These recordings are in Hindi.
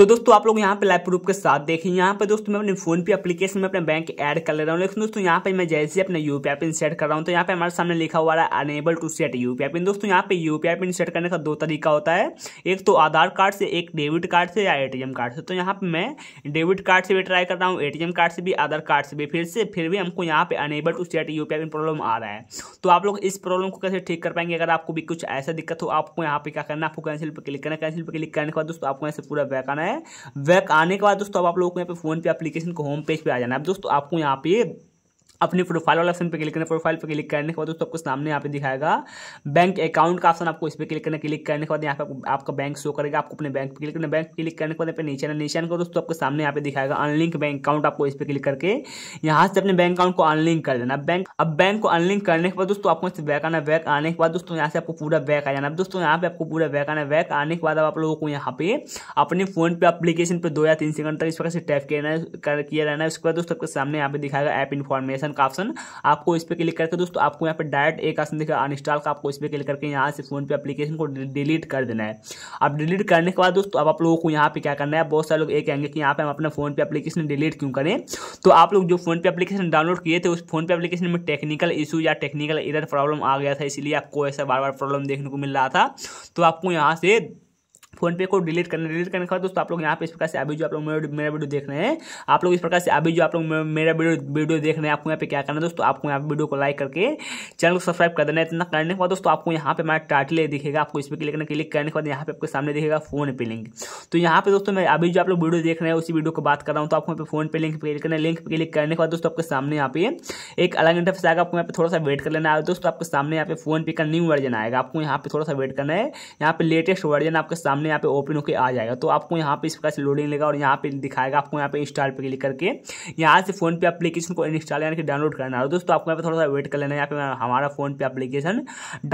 तो दोस्तों आप लोग यहाँ पे लाइव प्रूफ के साथ देखें यहाँ पे दोस्तों मैं अपने फोन पे एप्लीकेशन में अपने बैंक ऐड कर ले रहा हूँ लेकिन दोस्तों यहाँ पे मैं जैसे ही अपने यूपीआई पिन सेट कर रहा हूँ तो यहाँ पे हमारे सामने लिखा हुआ है unable to set UPI pin दोस्तों यहाँ पे यूपीआई पिन सेट करने का दो तरीका होता है एक तो आधार कार्ड से एक डेबिट कार्ड से या ए कार्ड से तो यहाँ पे मैं डेबिट कार्ड से भी ट्राई कर रहा हूँ ए कार्ड से भी आधार कार्ड से भी फिर से फिर भी हमको यहाँ पे unable to set U pin problem आ रहा है तो आप लोग इस प्रॉब्लम को कैसे ठीक कर पाएंगे अगर आपको भी कुछ ऐसा दिक्कत हो आपको यहाँ पे क्या करना आपको कैंसिल पर क्लिक करना कैंसिल पर क्लिक करने के बाद दोस्तों आपको यहाँ से पूरा बैक आना है है वैक आने के बाद दोस्तों अब आप लोगों को यहाँ पे फोन पे एप्लीकेशन को होम पेज पे आ जाना है अब दोस्तों आपको यहाँ पे अपनी प्रोफाइल वाले ऑप्शन पे क्लिक करना प्रोफाइल पर क्लिक करने के बाद दोस्तों आपको सामने यहाँ पे दिखाएगा बैंक अकाउंट का ऑप्शन आपको इस पर क्लिक करना क्लिक करने के बाद यहाँ पे आपका बैंक शो करेगा आपको अपने बैंक पर क्लिक करना बैंक क्लिक करने के बाद पे नीचे नीचे आने दोस्तों आपके सामने यहाँ पे दिखाएगा अनलिंक बैंक अकाउंट आपको इस पर क्लिक करके यहाँ से अपने बैंक अकाउंट को अनलिंक कर देना बैंक अब बैंक को अनलिंक करने के बाद दोस्तों आपको इससे बैक आना बैक आने के बाद दोस्तों यहाँ से आपको पूरा बैक आ जाना दोस्तों यहाँ पे आपको पूरा बैक आना बैक आने के बाद आप लोगों को यहाँ पे अपने फोन पे एप्लीकेशन पे दो या तीन सेकंड तक इस प्रकार से टैप किया किया रहना है उसके बाद दोस्तों आपके सामने यहाँ पे दिखाएगा ऐप इन्फॉर्मेशन सेक्शन का ऑप्शन आपको इस पर क्लिक करके दोस्तों आपको यहाँ पर डायरेक्ट एक ऑप्शन दिखेगा अनस्टॉल का आपको इस पर क्लिक करके यहाँ से फोन पे अपलीकेशन को डिलीट कर देना है अब डिलीट करने के बाद दोस्तों अब आप लोगों को यहाँ पे क्या करना है बहुत सारे लोग ये कहेंगे कि यहाँ पे हम अपना फोन पे अपलीकेशन डिलीट क्यों करें तो आप लोग जो फोन पे अपलीकेशन डाउनलोड किए थे उस फोन पे अपलीकेशन में टेक्निकल इशू या टेक्निकल इधर प्रॉब्लम आ गया था इसलिए आपको ऐसा बार बार प्रॉब्लम देखने को मिल रहा था तो आपको यहाँ से फोन पे को डिलीट करना डिलीट करने के बाद दोस्तों आप लोग यहाँ पे इस प्रकार से अभी जो आप लोग मेरा वीडियो देख रहे हैं आप लोग इस प्रकार से अभी जो आप लोग मेरा वीडियो देख रहे हैं आपको यहाँ पे क्या करना है दोस्तों आपको यहाँ पे वीडियो को लाइक करके चैनल को सब्सक्राइब कर देना है इतना करने के बाद दोस्तों आपको यहाँ पे हमारा टाइटल दिखेगा आपको इस पर क्लिक करने क्लिक करने के बाद यहाँ पे आपके सामने दिखेगा फोन पे लिंक तो यहाँ पे दोस्तों मैं अभी जो आप लोग वीडियो देख रहे हैं उसी वीडियो को बात कर रहा हूँ तो आपको यहाँ पे फोन पे लिंक क्लिक करना लिंक क्लिक करने के बाद दोस्तों आपके सामने यहाँ पे एक अलग इंटरफेस आएगा आपको यहाँ पे थोड़ा सा वेट कर लेना है दोस्तों आपके सामने यहाँ पे फोन पे का न्यू वर्जन आएगा आपको यहाँ पे थोड़ा सा वेट करना है यहाँ पे लेटेस्ट वर्जन आपके सामने यहाँ पे ओपन होकर आ जाएगा तो आपको यहाँ पे इस प्रकार से लोडिंग लेगा और यहाँ पे दिखाएगा आपको यहाँ पे इंस्टॉल पे क्लिक करके यहाँ से फोन पे एप्लीकेशन को इंस्टॉल यानी कि डाउनलोड करना है दोस्तों आपको यहाँ पे थोड़ा सा वेट कर लेना है यहाँ पे हमारा फोन पे एप्लीकेशन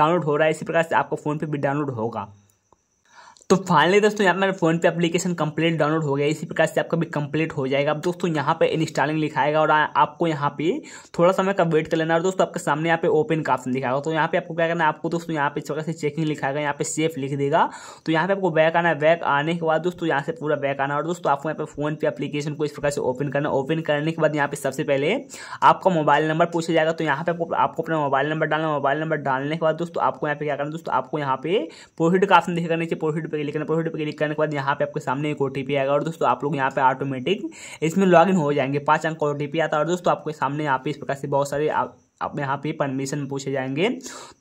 डाउनलोड हो रहा है इसी प्रकार से आपका फोन पे भी डाउनलोड होगा तो फाइनली दोस्तों यहाँ मेरे फ़ोन पे एप्लीकेशन कंप्लीट डाउनलोड हो गया इसी प्रकार से आपका भी कंप्लीट हो जाएगा अब दोस्तों यहाँ पे इंस्टॉलिंग लिखाएगा और आपको यहाँ पे थोड़ा समय का वेट कर लेना और दोस्तों आपके सामने यहाँ पे ओपन का ऑप्शन दिखाएगा तो यहाँ पे आपको क्या करना है आपको दोस्तों यहाँ पे इस प्रकार से चेकिंग लिखाएगा यहाँ पे सेफ लिख देगा तो यहाँ पे आपको बैक आना है बैक आने के बाद दोस्तों यहाँ से पूरा बैक आना और दोस्तों आपको यहाँ पे फ़ोन पे अपलीकेशन को इस प्रकार से ओपन करना ओपन करने के बाद यहाँ पे सबसे पहले आपका मोबाइल नंबर पूछा जाएगा तो यहाँ पे आपको आपको अपना मोबाइल नंबर डालना मोबाइल नंबर डालने के बाद दोस्तों आपको यहाँ पे क्या करना दोस्तों आपको यहाँ पे प्रोफिट का ऑप्शन दिखेगा नीचे प्रोफिट पे क्लिक करना प्रोफाइल पे क्लिक करने के बाद यहाँ पे आपके सामने एक ओटीपी आएगा और दोस्तों आप लोग यहाँ पे ऑटोमेटिक इसमें लॉग हो जाएंगे पाँच अंक का ओटीपी आता है और दोस्तों आपके सामने यहाँ पे इस प्रकार से बहुत सारे आप यहाँ पे परमिशन पूछे जाएंगे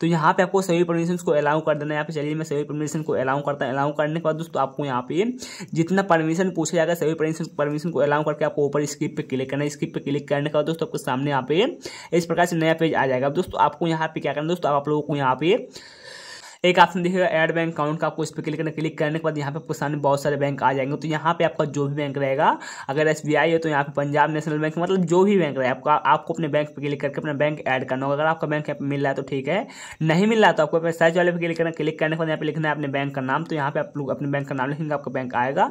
तो यहाँ पे आपको सभी परमिशन को अलाउ कर देना है यहाँ पे चलिए मैं सभी परमिशन को अलाउ करता हूँ अलाउ करने के बाद दोस्तों आपको यहाँ पे जितना परमिशन पूछा जाएगा सभी परमिशन परमिशन को अलाउ करके आपको ऊपर स्किप पे क्लिक करना है स्किप पे क्लिक करने के बाद दोस्तों आपके सामने यहाँ पे इस प्रकार से नया पेज आ जाएगा दोस्तों आपको यहाँ पे क्या करना दोस्तों आप लोगों को यहाँ पे एक ऑप्शन देखिएगा एड बैंक अकाउंट का आपको इस पर क्लिक करना क्लिक करने के बाद यहाँ पे आपको सामने बहुत सारे बैंक आ जाएंगे तो यहाँ पे आपका जो भी बैंक रहेगा अगर एस है तो यहाँ पे पंजाब नेशनल बैंक मतलब जो भी बैंक रहे आपका आपको अपने बैंक पर क्लिक करके अपना बैंक ऐड करना होगा अगर आपका बैंक यहाँ मिल रहा है तो ठीक है नहीं मिल रहा तो आपको सर्च वाले पर क्लिक करना क्लिक करने के बाद यहाँ पे लिखना है अपने बैंक का नाम तो यहाँ पे आप लोग अपने बैंक का नाम लिखेंगे आपका बैंक आएगा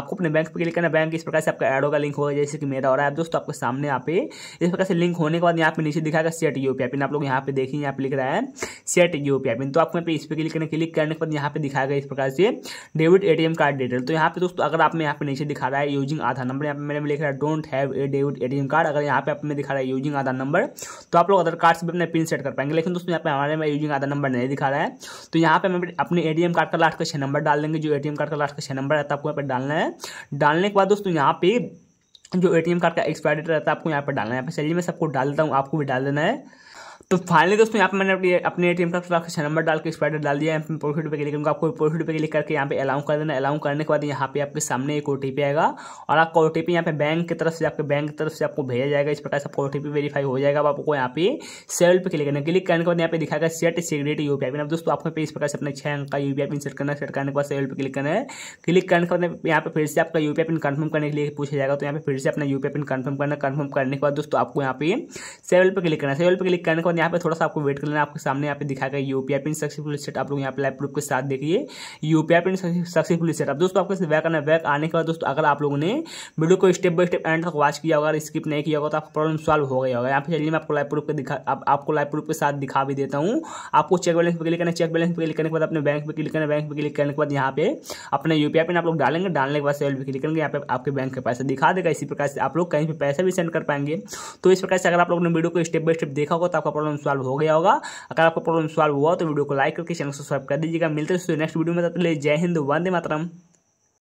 आपको अपने बैंक पर क्लिक करना बैंक इस प्रकार से आपका एड होगा लिंक होगा जैसे कि मेरा और रहा दोस्तों आपके सामने यहाँ पे इस प्रकार से लिंक होने के बाद यहाँ पे नीचे दिखाएगा सेट यूपीआई पिन आप लोग यहाँ पे देखिए यहाँ पे लिख रहा है सेट यूपीआई पिन तो आपको यहाँ पे इस पर क्लिक करने क्लिक करने के बाद यहाँ पे दिखाया गया इस प्रकार से डेबिट एटीएम कार्ड डिटेल तो यहाँ पे दोस्तों अगर आप यहाँ पे नीचे दिखा रहा है यूजिंग आधार नंबर यहाँ पे मैंने लिख रहा है don't have a debit ATM card अगर यहाँ पे आप दिखा रहा है यूजिंग आधार नंबर तो आप लोग अदर कार्ड से अपने पिन सेट कर पाएंगे लेकिन दोस्तों यहाँ पे हमारे में यूजिंग आधार नंबर नहीं दिखा रहा है तो यहाँ पे हमें अपने ए कार्ड का लास्ट का छह नंबर डाल देंगे जो ए कार्ड का लास्ट का छह नंबर रहता है आपको यहाँ पर डालना है डालने के बाद दोस्तों यहाँ पे जो एटीएम कार्ड का एक्सपायर डेट रहता है आपको यहाँ पर डालना है यहाँ पर चलिए मैं सबको डाल देता हूँ आपको भी डाल देना है तो फाइनली दोस्तों यहाँ पे मैंने अपने अपने एटीएम का ट्रांजेक्शन अच्छा नंबर डाल के स्पाइडर डाल दिया है यहाँ पे प्रोफिट पे क्लिक करूँगा आपको प्रोफिट पे क्लिक करके यहाँ पे अलाउ कर देना अलाउ करने के बाद यहाँ पे आपके सामने एक ओटीपी आएगा और आपका ओटीपी यहाँ पे बैंक की तरफ से आपके बैंक की तरफ से आपको भेजा जाएगा इस प्रकार से आपको ओटीपी वेरीफाई हो जाएगा अब आपको यहाँ पे सेल पे क्लिक करना क्लिक करने के बाद यहाँ पे दिखाएगा सेट सिगरेट यू पी अब दोस्तों आपको इस प्रकार से अपने छह अंक का यू पी सेट करना सेट करने के बाद सेल पे क्लिक करना है क्लिक करने के बाद यहाँ पे फिर से आपका यू पी कन्फर्म करने के लिए पूछा जाएगा तो यहाँ पे फिर से अपना यू पी कन्फर्म करना कन्फर्म करने के बाद दोस्तों आपको यहाँ पे सेल पे क्लिक करना सेल पे क्लिक करने के बाद बाद यहाँ पे थोड़ा सा आपको वेट कर लेना आपके सामने यहाँ पे दिखा गया यूपीआई पिन सक्सेसफुल सेट आप लोग यहाँ पे लाइव प्रूफ के साथ देखिए यूपीआई पिन सक्सेसफुल सेट अब दोस्तों आपको बैक आना वैक आने के बाद दोस्तों अगर आप लोगों ने वीडियो को स्टेप बाय स्टेप एंड तक वॉच किया होगा स्किप नहीं किया होगा तो आपका प्रॉब्लम सॉल्व हो गया होगा यहाँ पे चलिए मैं आपको लाइव प्रूफ के दिखा आपको लाइव प्रूफ के साथ दिखा भी देता हूँ आपको चेक बैलेंस पर क्लिक करना चेक बैलेंस पर क्लिक करने के बाद अपने बैंक पर क्लिक करना बैंक पर क्लिक करने के बाद यहाँ पे अपने यूपीआई पिन आप लोग डालेंगे डालने के बाद सेल पर क्लिक करेंगे यहाँ पे आपके बैंक का पैसा दिखा देगा इसी प्रकार से आप लोग कहीं पर पैसा भी सेंड कर पाएंगे तो इस प्रकार से अगर आप लोगों ने वीडियो को स्टेप बाय स्टेप देखा होगा तो आपका प्रॉब्लम सॉल्व हो गया होगा अगर आपका प्रॉब्लम सॉल्व हुआ तो वीडियो को लाइक करके चैनल सब्सक्राइब कर दीजिएगा मिलते हैं नेक्स्ट वीडियो में तब तक जय हिंद वंदे मातरम